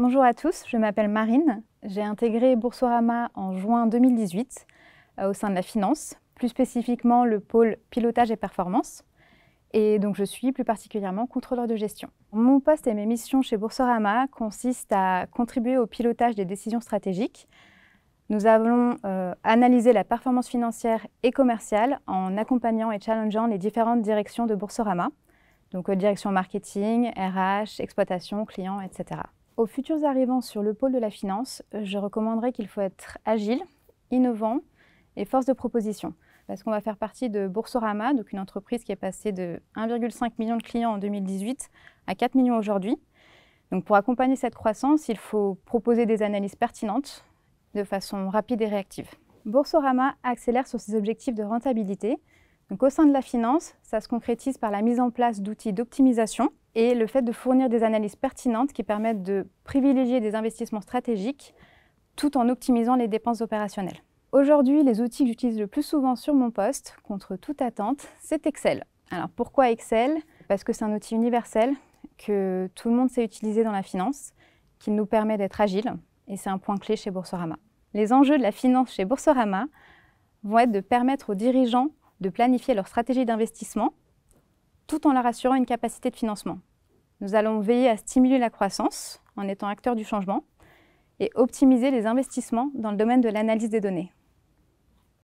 Bonjour à tous, je m'appelle Marine. J'ai intégré Boursorama en juin 2018 euh, au sein de la finance, plus spécifiquement le pôle pilotage et performance. Et donc je suis plus particulièrement contrôleur de gestion. Mon poste et mes missions chez Boursorama consistent à contribuer au pilotage des décisions stratégiques. Nous allons euh, analyser la performance financière et commerciale en accompagnant et challengeant les différentes directions de Boursorama, donc euh, direction marketing, RH, exploitation, clients, etc. Aux futurs arrivants sur le pôle de la finance, euh, je recommanderais qu'il faut être agile, innovant et force de proposition. Parce qu'on va faire partie de Boursorama, donc une entreprise qui est passée de 1,5 million de clients en 2018 à 4 millions aujourd'hui. Donc pour accompagner cette croissance, il faut proposer des analyses pertinentes de façon rapide et réactive. Boursorama accélère sur ses objectifs de rentabilité. Donc au sein de la finance, ça se concrétise par la mise en place d'outils d'optimisation et le fait de fournir des analyses pertinentes qui permettent de privilégier des investissements stratégiques tout en optimisant les dépenses opérationnelles. Aujourd'hui, les outils que j'utilise le plus souvent sur mon poste, contre toute attente, c'est Excel. Alors pourquoi Excel Parce que c'est un outil universel, que tout le monde sait utiliser dans la finance, qui nous permet d'être agile, et c'est un point clé chez Boursorama. Les enjeux de la finance chez Boursorama vont être de permettre aux dirigeants de planifier leur stratégie d'investissement tout en leur assurant une capacité de financement. Nous allons veiller à stimuler la croissance en étant acteurs du changement et optimiser les investissements dans le domaine de l'analyse des données.